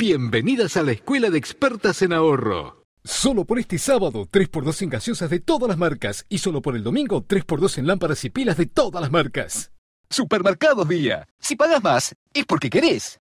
Bienvenidas a la Escuela de Expertas en Ahorro. Solo por este sábado, 3x2 en gaseosas de todas las marcas. Y solo por el domingo, 3x2 en lámparas y pilas de todas las marcas. Supermercados día. Si pagas más, es porque querés.